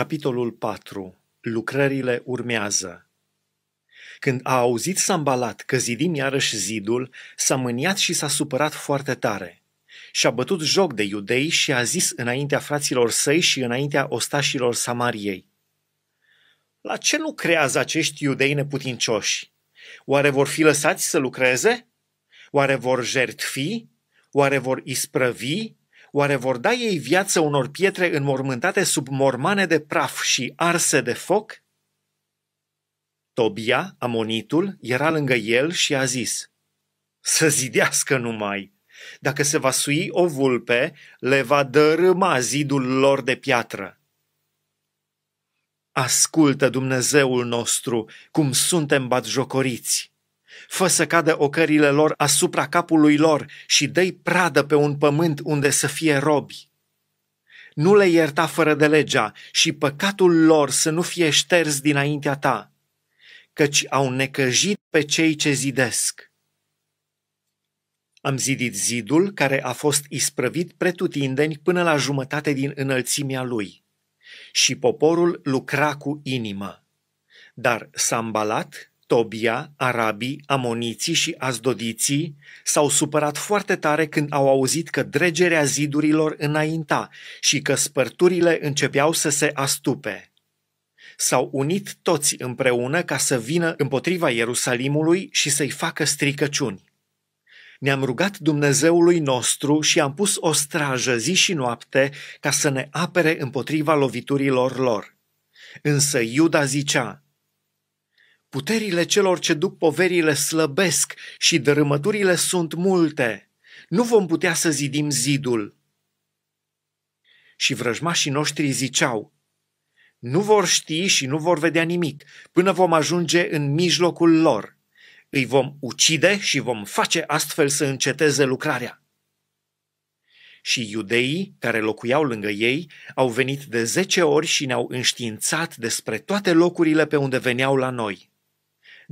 Capitolul 4. Lucrările urmează. Când a auzit Sambalat că zidim iarăși zidul, s-a mâniat și s-a supărat foarte tare. Și-a bătut joc de iudei și a zis înaintea fraților săi și înaintea ostașilor Samariei. La ce lucrează acești iudei neputincioși? Oare vor fi lăsați să lucreze? Oare vor jertfi? Oare vor isprăvi? Oare vor da ei viață unor pietre înmormântate sub mormane de praf și arse de foc? Tobia, amonitul, era lângă el și a zis, Să zidească numai! Dacă se va sui o vulpe, le va dărâma zidul lor de piatră. Ascultă Dumnezeul nostru cum suntem batjocoriți! Fă să cadă ocările lor asupra capului lor și dă pradă pe un pământ unde să fie robi. Nu le ierta fără de legea și păcatul lor să nu fie șters dinaintea ta, căci au necăjit pe cei ce zidesc. Am zidit zidul care a fost isprăvit pretutindeni până la jumătate din înălțimea lui. Și poporul lucra cu inimă. Dar Sambalat, Tobia, arabii, amoniții și azdodiții s-au supărat foarte tare când au auzit că dregerea zidurilor înainta și că spărturile începeau să se astupe. S-au unit toți împreună ca să vină împotriva Ierusalimului și să-i facă stricăciuni. Ne-am rugat Dumnezeului nostru și am pus o strajă zi și noapte ca să ne apere împotriva loviturilor lor. Însă Iuda zicea, Puterile celor ce duc poverile slăbesc și dărâmăturile sunt multe. Nu vom putea să zidim zidul. Și vrăjmașii noștri ziceau, nu vor ști și nu vor vedea nimic până vom ajunge în mijlocul lor. Îi vom ucide și vom face astfel să înceteze lucrarea. Și iudeii care locuiau lângă ei au venit de zece ori și ne-au înștiințat despre toate locurile pe unde veneau la noi.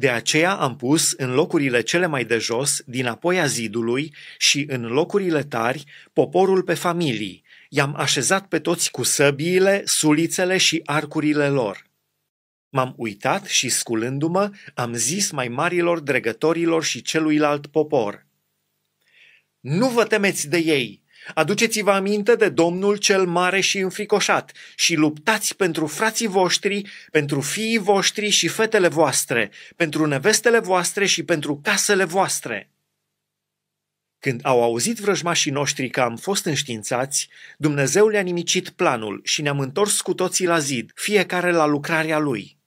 De aceea am pus în locurile cele mai de jos, din apoi a zidului, și în locurile tari, poporul pe familii. I-am așezat pe toți cu săbiile, sulițele și arcurile lor. M-am uitat și, sculându-mă, am zis mai marilor dregătorilor și celuilalt popor. Nu vă temeți de ei, Aduceți-vă aminte de Domnul cel mare și înfricoșat și luptați pentru frații voștri, pentru fiii voștri și fetele voastre, pentru nevestele voastre și pentru casele voastre. Când au auzit vrăjmașii noștri că am fost înștiințați, Dumnezeu le-a nimicit planul și ne-am întors cu toții la zid, fiecare la lucrarea lui.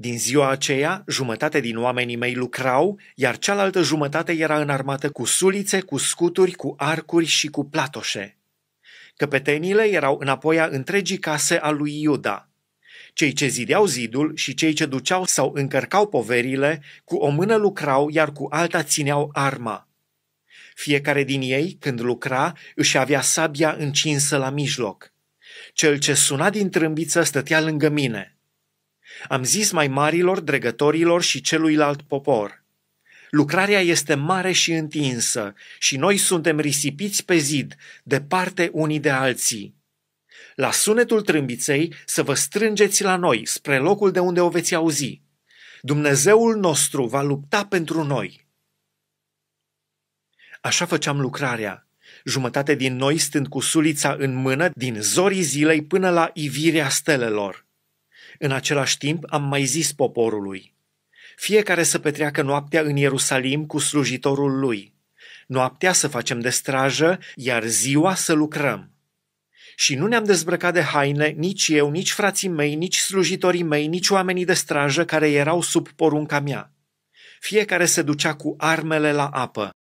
Din ziua aceea, jumătate din oamenii mei lucrau, iar cealaltă jumătate era înarmată cu sulițe, cu scuturi, cu arcuri și cu platoșe. Căpetenile erau înapoi a întregii case a lui Iuda. Cei ce zideau zidul și cei ce duceau sau încărcau poverile, cu o mână lucrau, iar cu alta țineau arma. Fiecare din ei, când lucra, își avea sabia încinsă la mijloc. Cel ce suna din trâmbiță stătea lângă mine – am zis mai marilor, dregătorilor și celuilalt popor. Lucrarea este mare și întinsă și noi suntem risipiți pe zid, departe unii de alții. La sunetul trâmbiței să vă strângeți la noi, spre locul de unde o veți auzi. Dumnezeul nostru va lupta pentru noi. Așa făceam lucrarea, jumătate din noi stând cu sulița în mână din zorii zilei până la ivirea stelelor. În același timp am mai zis poporului, fiecare să petreacă noaptea în Ierusalim cu slujitorul lui, noaptea să facem de strajă, iar ziua să lucrăm. Și nu ne-am dezbrăcat de haine nici eu, nici frații mei, nici slujitorii mei, nici oamenii de strajă care erau sub porunca mea. Fiecare se ducea cu armele la apă